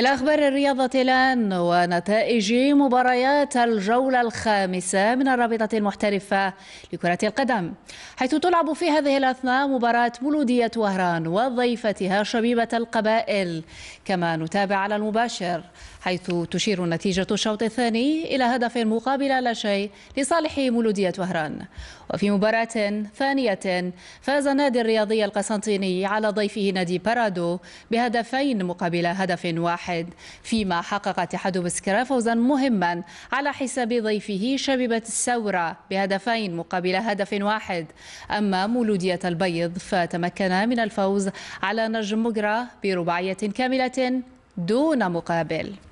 إلى أخبار الرياضة الآن ونتائج مباريات الجولة الخامسة من الرابطة المحترفة لكرة القدم حيث تلعب في هذه الأثناء مباراة مولودية وهران وضيفتها شبيبة القبائل كما نتابع على المباشر حيث تشير نتيجة الشوط الثاني إلى هدف مقابل لا شيء لصالح مولودية وهران وفي مباراة ثانية فاز نادي الرياضي القسنطيني على ضيفه نادي بارادو بهدفين مقابل هدف واحد واحد فيما حقق اتحاد بسكرة فوزا مهما على حساب ضيفه شبيبة الثورة بهدفين مقابل هدف واحد أما مولودية البيض فتمكن من الفوز على نجم مجرى برباعية كاملة دون مقابل